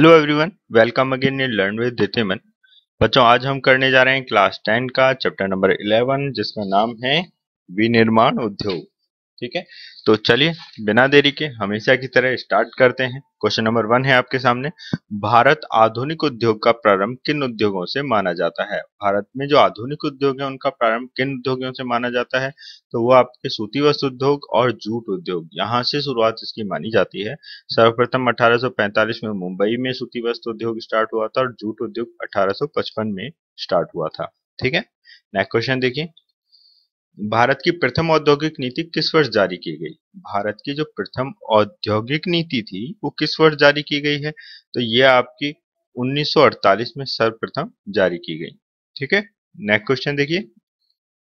hello everyone welcome again in learn with दितिमन बच्चों आज हम करने जा रहे हैं क्लास टेन का चैप्टर नंबर इलेवन जिसका नाम है विनिर्माण उद्योग ठीक है तो चलिए बिना देरी के हमेशा की तरह स्टार्ट करते हैं क्वेश्चन नंबर वन है आपके सामने भारत आधुनिक उद्योग का प्रारंभ किन उद्योगों से माना जाता है भारत में जो आधुनिक उद्योग है उनका प्रारंभ किन उद्योगों से माना जाता है तो वो आपके सूती वस्त्र उद्योग और जूट उद्योग यहाँ से शुरुआत इसकी मानी जाती है सर्वप्रथम अठारह में मुंबई में सूती वस्त्र उद्योग स्टार्ट हुआ था और जूट उद्योग अठारह में स्टार्ट हुआ था ठीक है नेक्स्ट क्वेश्चन देखिए भारत की प्रथम औद्योगिक नीति किस वर्ष जारी की गई भारत की जो प्रथम औद्योगिक नीति थी वो किस वर्ष जारी की गई है तो ये आपकी 1948 में सर्वप्रथम जारी की गई ठीक है नेक्स्ट क्वेश्चन देखिए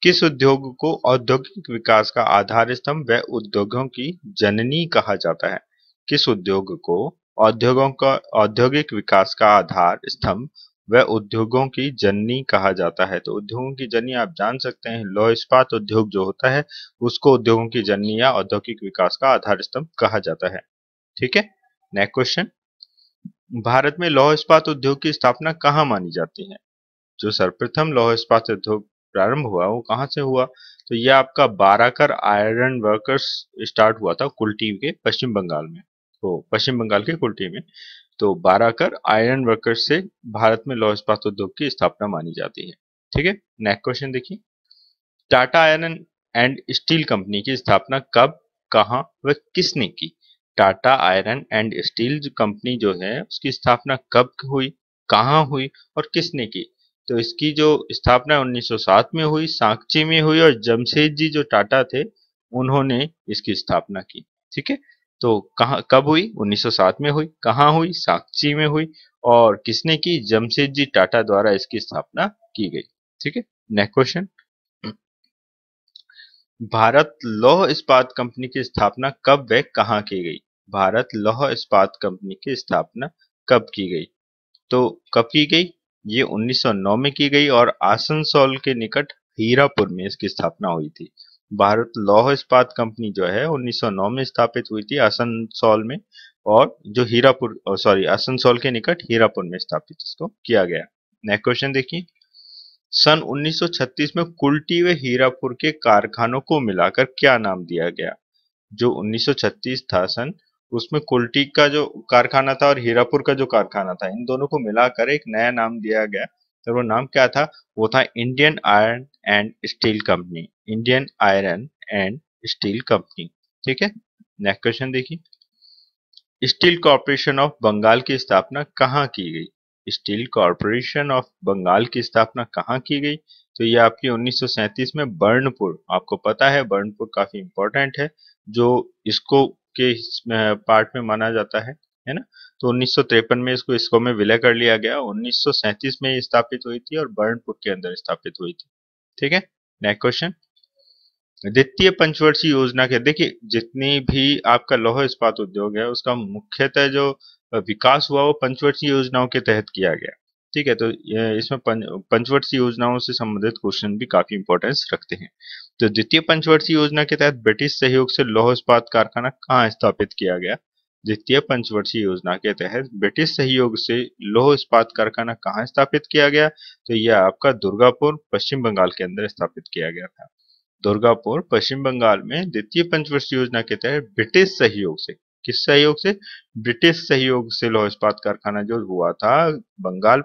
किस उद्योग को औद्योगिक विकास का आधार स्तंभ व उद्योगों की जननी कहा जाता है किस उद्योग को औद्योगों का औद्योगिक विकास का आधार स्तंभ वह उद्योगों की जननी कहा जाता है तो उद्योगों की जननी आप जान सकते हैं लौह इस्पात उद्योग जो होता है उसको उद्योगों की जननी या औद्योगिक विकास का आधार स्तंभ कहा जाता है ठीक है नेक्स्ट क्वेश्चन भारत में लौह इस्पात उद्योग की स्थापना कहाँ मानी जाती है जो सर्वप्रथम लौह इस्पात उद्योग प्रारंभ हुआ वो कहाँ से हुआ तो यह आपका बाराकर आयरन वर्कर्स स्टार्ट हुआ था कुल्टी के पश्चिम बंगाल में तो पश्चिम बंगाल के कुल्टी में तो बारह कर आयरन वर्कर्स से भारत में लौह इस्पात उद्योग की स्थापना मानी जाती है ठीक है नेक्स्ट क्वेश्चन देखिए Tata iron and steel company की स्थापना कब कहा व किसने की Tata iron and steel company जो है उसकी स्थापना कब हुई कहाँ हुई और किसने की तो इसकी जो स्थापना 1907 में हुई सांची में हुई और जमशेद जी जो टाटा थे उन्होंने इसकी स्थापना की ठीक है तो कहा कब हुई 1907 में हुई कहाँ हुई साक्षी में हुई और किसने की जमशेद जी टाटा द्वारा इसकी स्थापना की गई ठीक है नेक्स्ट क्वेश्चन भारत लौह इस्पात कंपनी की स्थापना कब व कहाँ की गई भारत लौह इस्पात कंपनी की स्थापना कब की गई तो कब की गई ये 1909 में की गई और आसनसोल के निकट हीरापुर में इसकी स्थापना हुई थी भारत लौह इस्पात कंपनी जो है 1909 में स्थापित हुई थी आसनसोल में और जो हीरापुर सॉरी आसनसोल के निकट हीरापुर में स्थापित इसको किया गया नेक्स्ट क्वेश्चन देखिए सन 1936 में कुल्टी व हीरापुर के कारखानों को मिलाकर क्या नाम दिया गया जो 1936 था सन उसमें कुल्टी का जो कारखाना था और हीरापुर का जो कारखाना था इन दोनों को मिलाकर एक नया नाम दिया गया तो वो नाम क्या था वो था Indian iron and steel company Indian iron and steel company ठीक है नेक्स्ट क्वेश्चन देखिए स्टील कॉरपोरेशन ऑफ बंगाल की स्थापना कहाँ की गई स्टील कॉरपोरेशन ऑफ बंगाल की स्थापना कहाँ की गई तो ये आपकी 1937 में बर्नपुर आपको पता है बर्नपुर काफी इंपॉर्टेंट है जो इसको के पार्ट में माना जाता है है ना तो उन्नीस में इसको इसको में विलय कर लिया गया उन्नीस में स्थापित हुई थी और बर्णपुर के अंदर स्थापित हुई थी ठीक है नेक्स्ट क्वेश्चन द्वितीय पंचवर्षीय योजना के देखिए जितनी भी आपका लौह इस्पात उद्योग है उसका मुख्यतः जो विकास हुआ वो पंचवर्षीय योजनाओं के तहत किया गया ठीक है तो इसमें पंचवर्षीय योजनाओं से संबंधित क्वेश्चन भी काफी इंपॉर्टेंस रखते हैं तो द्वितीय पंचवर्षीय योजना के तहत ब्रिटिश सहयोग से लौह इस्पात कारखाना कहाँ स्थापित किया गया द्वितीय पंचवर्षीय योजना के तहत ब्रिटिश सहयोग से लोह इस्पात कारखाना कहाँ स्थापित किया गया तो यह आपका दुर्गापुर पश्चिम बंगाल के अंदर स्थापित किया गया था दुर्गापुर पश्चिम बंगाल में द्वितीय पंचवर्षीय योजना के तहत ब्रिटिश सहयोग से किस सहयोग से ब्रिटिश सहयोग से लोह इस्पात कारखाना जो हुआ था बंगाल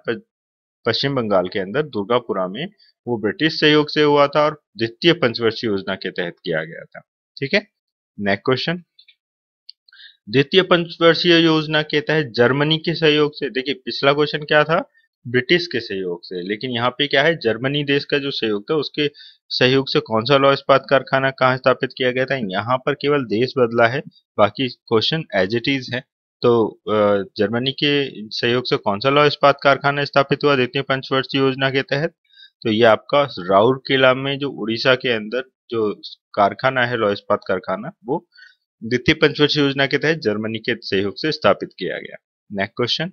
पश्चिम बंगाल के अंदर दुर्गापुरा में वो ब्रिटिश सहयोग से हुआ था और द्वितीय पंचवर्षीय योजना के तहत किया गया था ठीक है नेक्स्ट क्वेश्चन द्वितीय पंचवर्षीय योजना के तहत जर्मनी के सहयोग से देखिए पिछला क्वेश्चन क्या था ब्रिटिश के सहयोग से लेकिन यहाँ पे क्या है जर्मनी देश का जो सहयोग था उसके सहयोग से कौन सा लॉ इस्पात कारखाना कहाँ स्थापित किया गया था यहाँ पर केवल देश बदला है बाकी क्वेश्चन एज इट इज है तो जर्मनी के सहयोग से कौन सा लॉ इस्पात कारखाना स्थापित हुआ द्वितीय पंचवर्षीय योजना के तहत तो ये आपका राउर किला में जो उड़ीसा के अंदर जो कारखाना है लॉ इस्पात कारखाना वो द्वितीय पंचवर्षीय योजना के तहत जर्मनी के सहयोग से स्थापित किया गया next question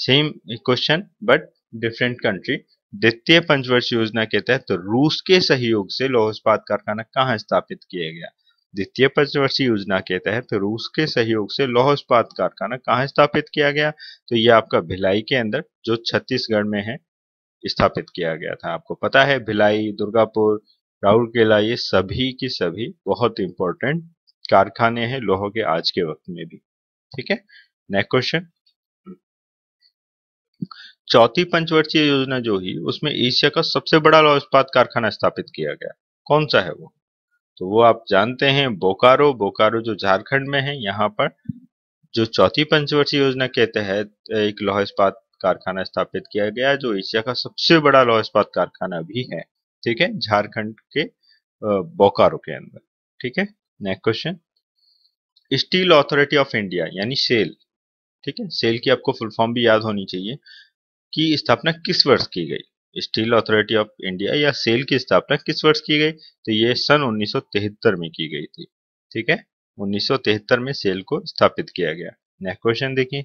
same question but different country द्वितीय पंचवर्ष योजना के तहत तो रूस के सहयोग से लौह इस्पात कारखाना कहाँ स्थापित किया गया द्वितीय पंचवर्षीय योजना के तहत तो रूस के सहयोग से लौह इस्पात कारखाना कहाँ स्थापित किया गया तो ये आपका भिलाई के अंदर जो छत्तीसगढ़ में है स्थापित किया गया था आपको पता है भिलाई दुर्गापुर राउरकेला ये सभी की सभी बहुत इंपॉर्टेंट कारखाने हैं लोहो के आज के वक्त में भी ठीक है नेक्स्ट क्वेश्चन चौथी पंचवर्षीय योजना जो हुई उसमें एशिया का सबसे बड़ा लौह इस्पात कारखाना स्थापित किया गया कौन सा है वो तो वो आप जानते हैं बोकारो बोकारो जो झारखंड में है यहाँ पर जो चौथी पंचवर्षीय योजना के तहत एक लौह इस्पात कारखाना स्थापित किया गया जो एशिया का सबसे बड़ा लौह इस्पात कारखाना भी है ठीक है झारखंड के बोकारो के अंदर ठीक है next question steel authority of India यानी सेल ठीक है सेल की आपको फुल फॉर्म भी याद होनी चाहिए की स्थापना किस वर्ष की गई स्टील अथॉरिटी ऑफ इंडिया या सेल की स्थापना किस वर्ष की गई तो ये सन 1973 में की गई थी ठीक है 1973 में सेल को स्थापित किया गया नेक्स्ट क्वेश्चन देखिए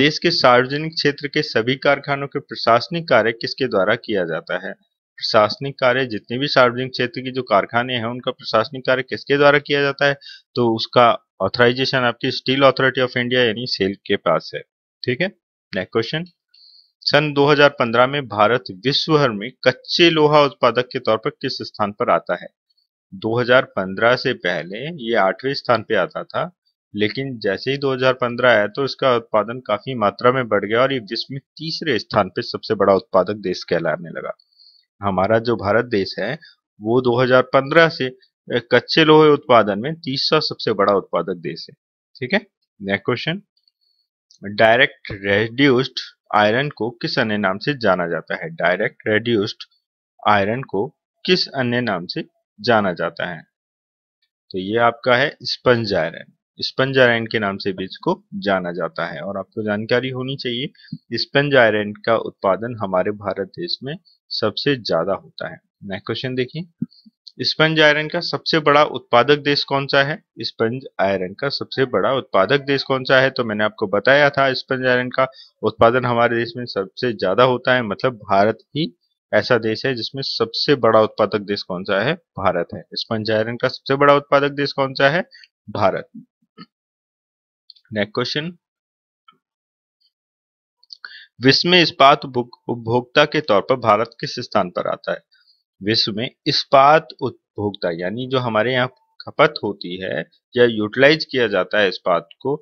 देश के सार्वजनिक क्षेत्र के सभी कारखानों के प्रशासनिक कार्य किसके द्वारा किया जाता है प्रशासनिक कार्य जितने भी सार्वजनिक क्षेत्र के जो कारखाने हैं उनका प्रशासनिक कार्य किसके द्वारा किया जाता है तो उसका ऑथराइजेशन आपकी स्टील अथॉरिटी ऑफ इंडिया यानी सेल के पास है ठीक है नेक्स्ट क्वेश्चन सन 2015 में भारत विश्व भर में कच्चे लोहा उत्पादक के तौर पर किस स्थान पर आता है 2015 से पहले ये आठवें स्थान पे आता था लेकिन जैसे ही 2015 आया तो इसका उत्पादन काफी मात्रा में बढ़ गया और ये विश्व में तीसरे स्थान पे सबसे बड़ा उत्पादक देश कहलाने लगा हमारा जो भारत देश है वो 2015 से कच्चे लोहे उत्पादन में तीसरा सबसे बड़ा उत्पादक देश है ठीक है next question direct reduced iron को किस अन्य नाम से जाना जाता है डायरेक्ट रेड्यूस्ड आयरन को किस अन्य नाम से जाना जाता है तो ये आपका है स्पंज आयरन स्पंज आयरन के नाम से भी इसको जाना जाता है और आपको जानकारी होनी चाहिए स्पंज आयरन का उत्पादन हमारे भारत देश में सबसे ज्यादा होता है नेक्स्ट क्वेश्चन देखिए स्पंज आयरन का सबसे बड़ा उत्पादक देश कौन सा है स्पंज आयरन का सबसे बड़ा उत्पादक देश कौन सा है तो मैंने आपको बताया था स्पंज आयरन का उत्पादन हमारे देश में सबसे ज्यादा होता है मतलब भारत ही ऐसा देश है जिसमें सबसे बड़ा उत्पादक देश कौन सा है भारत है स्पंज आयरन का सबसे बड़ा उत्पादक देश कौन सा है भारत नेक्स्ट क्वेश्चन विश्व में इस्पात उपभोक्ता के तौर पर भारत किस स्थान पर आता है विश्व में इस्पात उपभोक्ता यानी जो हमारे यहाँ खपत होती है या यूटिलाइज किया जाता है इस्पात को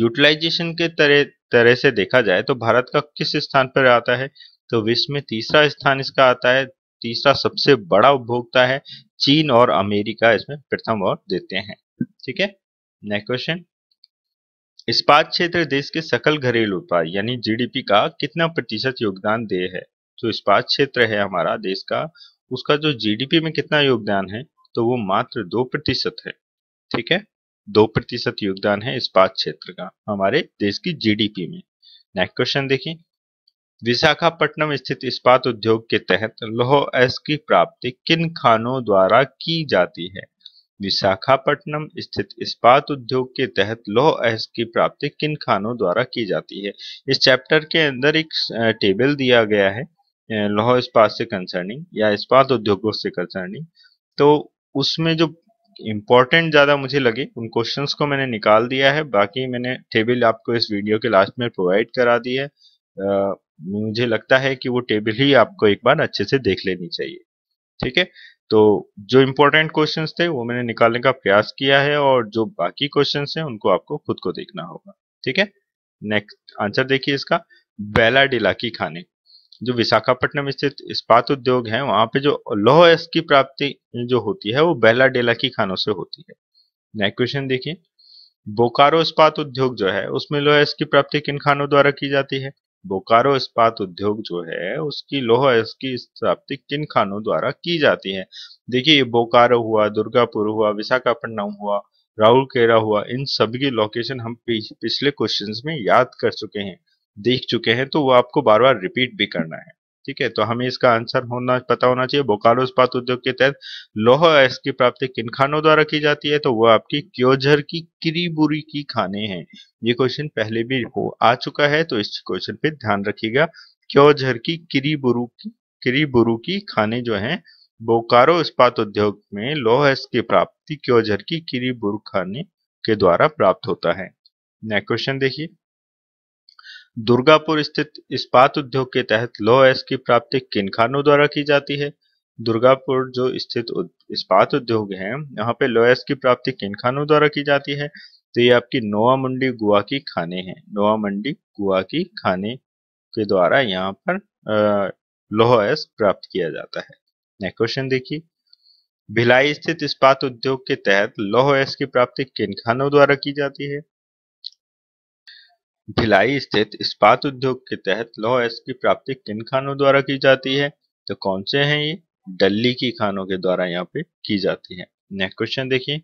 यूटिलाइजेशन के तरह तरह से देखा जाए तो भारत का किस स्थान पर आता है तो विश्व में तीसरा स्थान इसका आता है तीसरा सबसे बड़ा उपभोक्ता है चीन और अमेरिका इसमें प्रथम और देते हैं ठीक है नेक्स्ट क्वेश्चन इस्पात क्षेत्र देश के सकल घरेलू उत्पाद यानी जीडीपी का कितना प्रतिशत योगदान दे है जो इस्पात क्षेत्र है हमारा देश का उसका जो जीडीपी में कितना योगदान है तो वो मात्र दो प्रतिशत है ठीक है दो प्रतिशत योगदान है इस्पात क्षेत्र का हमारे देश की जीडीपी में नेक्स्ट क्वेश्चन देखिए विशाखापट्टनम स्थित इस्पात उद्योग के तहत लोहो एस की प्राप्ति किन खानों द्वारा की जाती है विशाखापट्टनम स्थित इस्पात उद्योग के तहत लौह अयस्क की प्राप्ति किन खानों द्वारा की जाती है इस चैप्टर के अंदर एक टेबल दिया गया है लौह इस्पात से कंसर्निंग या इस्पात उद्योगों से कंसर्निंग तो उसमें जो इम्पोर्टेंट ज़्यादा मुझे लगे उन क्वेश्चंस को मैंने निकाल दिया है बाकी मैंने टेबल आपको इस वीडियो के लास्ट में प्रोवाइड करा दी है आ, मुझे लगता है कि वो टेबल ही आपको एक बार अच्छे से देख लेनी चाहिए ठीक है तो जो इम्पोर्टेंट क्वेश्चन थे वो मैंने निकालने का प्रयास किया है और जो बाकी क्वेश्चन हैं उनको आपको खुद को देखना होगा ठीक है नेक्स्ट आंसर देखिए इसका बेला की खाने जो विशाखापट्टनम स्थित इस्पात उद्योग है वहां पे जो लोह एस की प्राप्ति जो होती है वो बेला डेलाकी खानों से होती है नेक्स्ट क्वेश्चन देखिए बोकारो इस्पात उद्योग जो है उसमें लोह एस की प्राप्ति किन खानों द्वारा की जाती है बोकारो इस्पात उद्योग जो है उसकी लोह इसकी स्थापति किन खानों द्वारा की जाती है देखिए ये बोकारो हुआ दुर्गापुर हुआ विशाखापट्टनम हुआ राहुल केरा हुआ इन सभी की लोकेशन हम पिछले क्वेश्चंस में याद कर चुके हैं देख चुके हैं तो वो आपको बार बार रिपीट भी करना है ठीक है तो हमें इसका आंसर होना पता होना चाहिए बोकारो इस्पात उद्योग के तहत लोह एस की प्राप्ति किन खानों द्वारा की जाती है तो वह आपकी क्योजर की किरीबुरी की खाने हैं ये क्वेश्चन पहले भी हो आ चुका है तो इस क्वेश्चन पे ध्यान रखिएगा क्योजर की किरीबुरू की किरीबुरू की खाने जो है बोकारो इस्पात उद्योग में लोह एस की प्राप्ति क्योजर की किरीबुरू खाने के द्वारा प्राप्त होता है नेक्स्ट क्वेश्चन देखिए दुर्गापुर स्थित इस्पात उद्योग के तहत लो एस की प्राप्ति किन खानों द्वारा की जाती है दुर्गापुर जो स्थित इस्पात उद्योग है यहाँ पे लो एस की प्राप्ति किन खानों द्वारा की जाती है तो ये आपकी नोआ मंडी गुआ की खाने हैं नोआ मंडी गुआ की खाने के द्वारा यहाँ पर लोह एस प्राप्त किया जाता है नेक्स्ट क्वेश्चन देखिए भिलाई स्थित इस्पात उद्योग के तहत लोह एस की प्राप्ति किन खानों द्वारा की जाती है भिलाई स्थित इस्पात उद्योग के तहत लौह अयस्क की प्राप्ति किन खानों द्वारा की जाती है तो कौन से हैं ये डल्ली की खानों के द्वारा यहाँ पे की जाती है नेक्स्ट क्वेश्चन देखिए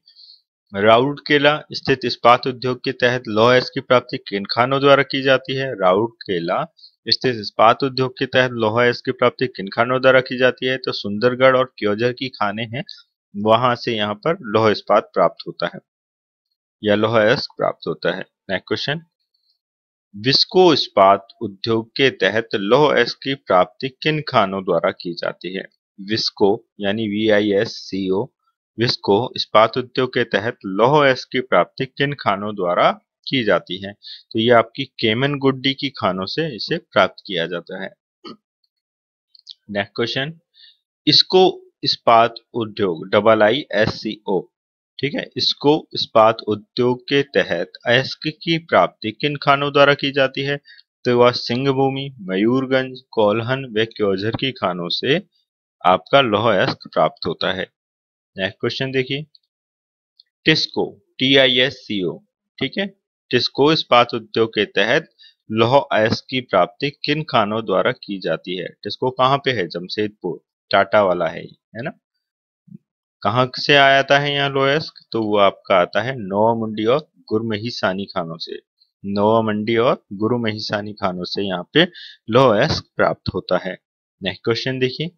केला स्थित इस्पात उद्योग के तहत लौह अयस्क की प्राप्ति किन खानों द्वारा की जाती है केला स्थित इस्पात उद्योग के तहत लौह अयस्क की प्राप्ति किन खानों द्वारा की जाती है तो सुंदरगढ़ और क्योजर की खाने हैं वहां से यहाँ पर लोह इस्पात प्राप्त होता है या लौह अयस्क प्राप्त होता है नेक्स्ट क्वेश्चन विस्को इस्पात उद्योग के तहत लोह एस की प्राप्ति किन खानों द्वारा की जाती है विस्को यानी V I S C O VISCO इस्पात उद्योग के तहत लोह एस की प्राप्ति किन खानों द्वारा की जाती है तो ये आपकी केमन गुड्डी की खानों से इसे प्राप्त किया जाता है नेक्स्ट क्वेश्चन इसको इस्पात उद्योग डबल आई एस सी ओ ठीक है इसको इस्पात उद्योग के तहत अयस्क की प्राप्ति किन खानों द्वारा की जाती है तो वह सिंहभूमि मयूरगंज कोलहन व क्योझर की खानों से आपका लोह अयस्क प्राप्त होता है नेक्स्ट क्वेश्चन देखिए TISCO T I S C O ठीक है टिस्को इस्पात उद्योग के तहत लौह अयस्क की प्राप्ति किन खानों द्वारा की जाती है टिस्को कहाँ पे है जमशेदपुर टाटा वाला है है ना कहाँ से आया था है यहाँ लोयस्क तो वो आपका आता है नोवा मंडी और गुरमही सानी खानों से नोवा मंडी और गुरु महिसानी खानों से यहाँ पे लोयस्क प्राप्त होता है नेक्स्ट क्वेश्चन देखिए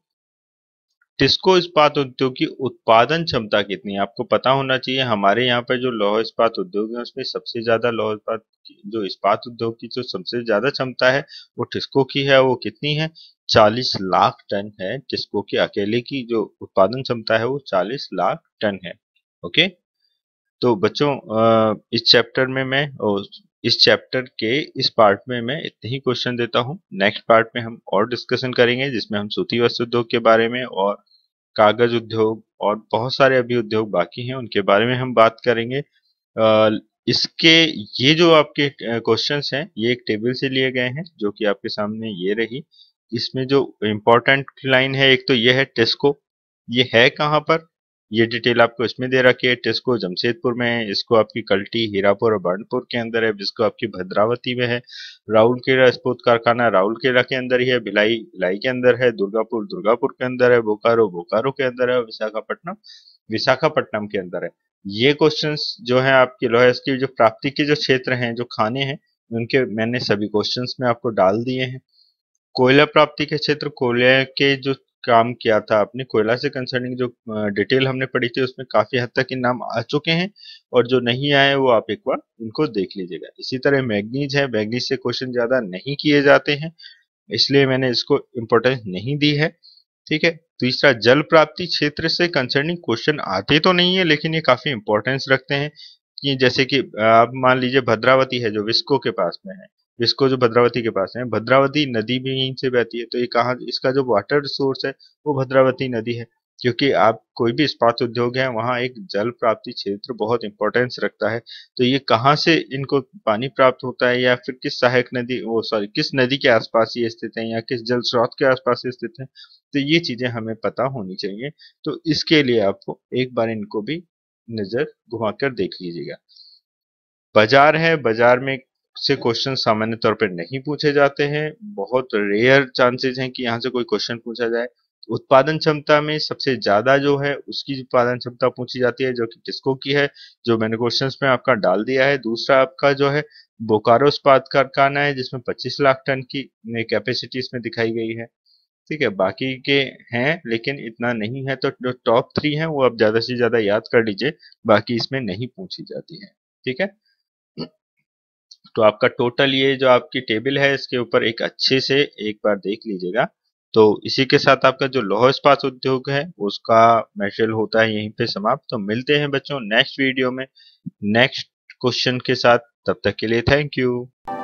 टिस्को इस्पात उद्योग की उत्पादन क्षमता कितनी है आपको पता होना चाहिए हमारे यहाँ पर जो लौह इस्पात उद्योग है उसमें सबसे ज्यादा लौह इस्पात जो इस्पात उद्योग की जो सबसे ज्यादा क्षमता है वो टिस्को की है वो कितनी है 40 लाख टन है जिसको कि अकेले की जो उत्पादन क्षमता है वो 40 लाख टन है ओके तो बच्चों इस चैप्टर में मैं इस चैप्टर के इस पार्ट में मैं इतने ही क्वेश्चन देता हूँ नेक्स्ट पार्ट में हम और डिस्कशन करेंगे जिसमें हम सूती वस्त्र उद्योग के बारे में और कागज उद्योग और बहुत सारे अभी उद्योग बाकी हैं उनके बारे में हम बात करेंगे इसके ये जो आपके क्वेश्चंस हैं ये एक टेबल से लिए गए हैं जो कि आपके सामने ये रही इसमें जो इम्पोर्टेंट लाइन है एक तो ये है टेस्को ये है कहाँ पर ये डिटेल आपको इसमें दे रखी है टेस्को जमशेदपुर में है इसको आपकी कल्टी हीरापुर और बर्णपुर के अंदर है जिसको आपकी भद्रावती में है राहुल केला स्पोत कारखाना राहुल केला के अंदर ही है भिलाई भिलाई के अंदर है दुर्गापुर दुर्गापुर के अंदर है बोकारो बोकारो के अंदर है और विशाखापट्टनम विशाखापट्टनम के अंदर है ये क्वेश्चन जो है आपके लोहे की जो प्राप्ति के जो क्षेत्र है जो खाने हैं उनके मैंने सभी क्वेश्चन में आपको डाल दिए हैं कोयला प्राप्ति के क्षेत्र कोयले के जो काम किया था आपने कोयला से कंसर्निंग जो डिटेल हमने पढ़ी थी उसमें काफी हद तक इन नाम आ चुके हैं और जो नहीं आए वो आप एक बार इनको देख लीजिएगा इसी तरह मैग्नीज है मैग्नीज से क्वेश्चन ज्यादा नहीं किए जाते हैं इसलिए मैंने इसको इम्पोर्टेंस नहीं दी है ठीक है तीसरा जल प्राप्ति क्षेत्र से कंसर्निंग क्वेश्चन आते तो नहीं है लेकिन ये काफी इंपॉर्टेंस रखते हैं कि जैसे कि आप मान लीजिए भद्रावती है जो विस्को के पास में है जिसको जो भद्रावती के पास है भद्रावती नदी भी यहीं से बहती है तो ये कहा इसका जो वाटर सोर्स है वो भद्रावती नदी है क्योंकि आप कोई भी इस्पात उद्योग है वहाँ एक जल प्राप्ति क्षेत्र बहुत इंपॉर्टेंस रखता है तो ये कहाँ से इनको पानी प्राप्त होता है या फिर किस सहायक नदी वो सॉरी किस नदी के आसपास ये स्थित है या किस जल स्रोत के आसपास ये स्थित है तो ये चीजें हमें पता होनी चाहिए तो इसके लिए आपको एक बार इनको भी नजर घुमा देख लीजिएगा बाजार है बाजार में से क्वेश्चन सामान्य तौर पर नहीं पूछे जाते हैं बहुत रेयर चांसेस हैं कि यहाँ से कोई क्वेश्चन पूछा जाए उत्पादन क्षमता में सबसे ज्यादा जो है उसकी उत्पादन क्षमता पूछी जाती है जो कि किसको की है जो मैंने क्वेश्चंस में आपका डाल दिया है दूसरा आपका जो है बोकारो इस्पात कारखाना है जिसमें 25 लाख टन की कैपेसिटी इसमें दिखाई गई है ठीक है बाकी के हैं लेकिन इतना नहीं है तो जो टॉप थ्री है वो आप ज्यादा से ज्यादा याद कर लीजिए बाकी इसमें नहीं पूछी जाती है ठीक है तो आपका टोटल ये जो आपकी टेबल है इसके ऊपर एक अच्छे से एक बार देख लीजिएगा तो इसी के साथ आपका जो लोह इस्पात उद्योग है उसका मेटेरियल होता है यहीं पे समाप्त तो मिलते हैं बच्चों नेक्स्ट वीडियो में नेक्स्ट क्वेश्चन के साथ तब तक के लिए थैंक यू